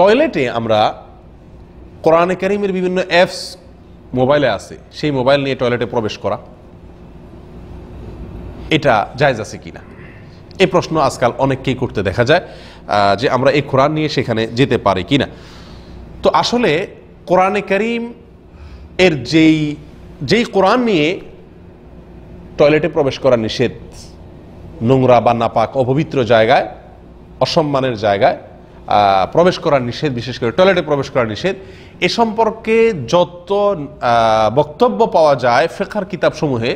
টয়লেটে আমরা কোরআনে কারিমের বিভিন্ন অ্যাপস মোবাইলে আছে সেই মোবাইল নিয়ে টয়লেটে প্রবেশ করা এটা জায়জ আছে কিনা এই প্রশ্ন আজকাল অনেককেই করতে দেখা যায় যে আমরা এই কোরআন নিয়ে সেখানে যেতে পারি কি না তো আসলে কোরআনে করিম এর যেই যেই কোরআন নিয়ে টয়লেটে প্রবেশ করা নিষেধ নোংরা বা নাপাক অপবিত্র জায়গায় অসম্মানের জায়গায় প্রবেশ করার নিষেধ বিশেষ করে টয়লেটে প্রবেশ করার নিষেধ এ সম্পর্কে যত বক্তব্য পাওয়া যায় ফেখার কিতাবসমূহে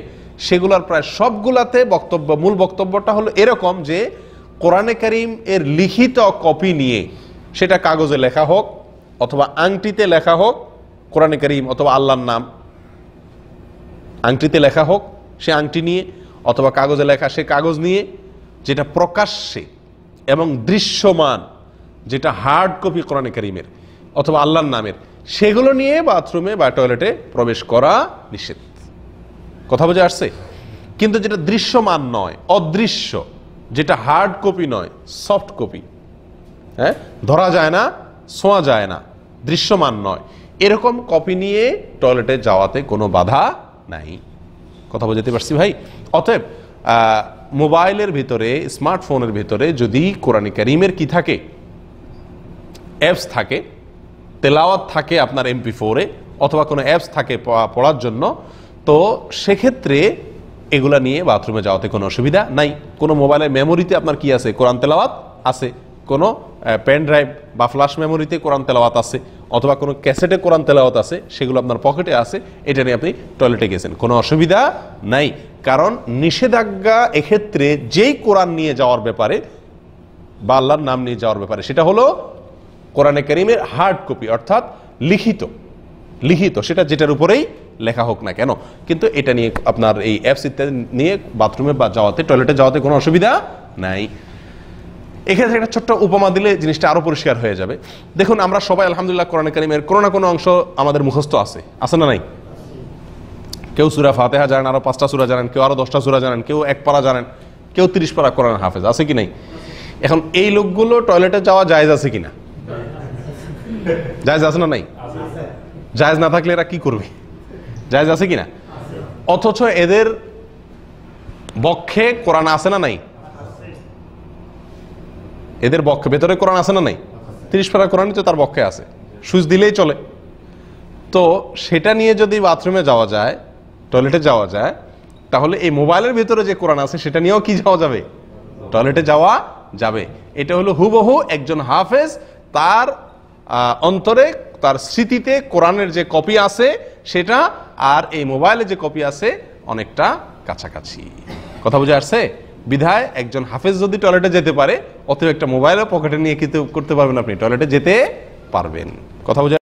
সেগুলোর প্রায় সবগুলাতে বক্তব্য মূল বক্তব্যটা হলো এরকম যে কোরআনে করিম এর লিখিত কপি নিয়ে সেটা কাগজে লেখা হোক অথবা আংটিতে লেখা হোক কোরআনে করিম অথবা আল্লাহর নাম আংটিতে লেখা হোক সে আংটি নিয়ে অথবা কাগজে লেখা সে কাগজ নিয়ে যেটা প্রকাশ্যে এবং দৃশ্যমান যেটা হার্ড কপি কোরআনে করিমের অথবা আল্লাহর নামের সেগুলো নিয়ে বাথরুমে বা টয়লেটে প্রবেশ করা নিষেধ কথা বোঝা আসছে কিন্তু যেটা দৃশ্যমান নয় অদৃশ্য যেটা হার্ড কপি নয় সফট কপি হ্যাঁ ধরা যায় না শোয়া যায় না দৃশ্যমান নয় এরকম কপি নিয়ে টয়লেটে যাওয়াতে কোনো বাধা নাই কথা বোঝাতে পারছি ভাই অতএব মোবাইলের ভিতরে স্মার্টফোনের ভিতরে যদি কোরআন করিমের কি থাকে অ্যাপস থাকে তেলাওয়াত থাকে আপনার এমপি ফোরে অথবা কোনো অ্যাপস থাকে পড়ার জন্য তো সেক্ষেত্রে এগুলা নিয়ে বাথরুমে যাওয়াতে কোনো অসুবিধা নাই কোনো মোবাইলের মেমোরিতে আপনার কি আছে কোরআন তেলাওয়াত আছে কোনো পেন ড্রাইভ বা ফ্লাশ মেমোরিতে কোরআন তেলাওয়াত আছে অথবা কোনো ক্যাসেটে কোরআন তেলাওয়াত আছে সেগুলো আপনার পকেটে আছে এটা নিয়ে আপনি টয়লেটে গেছেন কোনো অসুবিধা নাই কারণ নিষেধাজ্ঞা এক্ষেত্রে যেই কোরআন নিয়ে যাওয়ার ব্যাপারে বা আল্লাহর নাম নিয়ে যাওয়ার ব্যাপারে সেটা হলো কোরআনে করিমের হার্ড কপি অর্থাৎ লিখিত লিখিত সেটা যেটার উপরেই লেখা হোক না কেন কিন্তু এটা নিয়ে আপনার এই অ্যাপস ইত্যাদি নিয়ে বাথরুমে বা যাওয়াতে টয়লেটে যাওয়াতে কোনো অসুবিধা নাই এক্ষেত্রে একটা ছোট্ট উপমা দিলে জিনিসটা আরও পরিষ্কার হয়ে যাবে দেখুন আমরা সবাই আলহামদুলিল্লাহ কোরআন করিমের কোনো না কোনো অংশ আমাদের মুখস্থ আছে আছে না নাই কেউ সুরা ফাতেহা জানেন আরও পাঁচটা সুরা জানেন কেউ আরও দশটা সুরা জানেন কেউ এক পারা জানেন কেউ তিরিশ পারা কোরআন হাফেজ আছে কি নাই এখন এই লোকগুলো টয়লেটে যাওয়া জায়জ আছে কি না জায়জ আছে না নাই জায়জ না থাকলে এরা কি করবে জায়জ আছে কি না অথচ এদের বক্ষে কোরআন আছে না নাই এদের বক্ষে ভেতরে কোরআন আছে না নাই তিরিশ পারা কোরআনই তো তার বক্ষে আছে সুইচ দিলেই চলে তো সেটা নিয়ে যদি বাথরুমে যাওয়া যায় টয়লেটে যাওয়া যায় তাহলে এই মোবাইলের ভিতরে যে কোরআন আছে সেটা নিয়েও কি যাওয়া যাবে টয়লেটে যাওয়া যাবে এটা হলো হুবহু একজন হাফেজ তার অন্তরে তার স্মৃতিতে কোরআনের যে কপি আছে সেটা আর এই মোবাইলে যে কপি আছে অনেকটা কাছাকাছি কথা বুঝে আসছে বিধায় একজন হাফেজ যদি টয়লেটে যেতে পারে অথবা একটা মোবাইলও পকেটে নিয়ে কিন্তু করতে পারবেন আপনি টয়লেটে যেতে পারবেন কথা বুঝে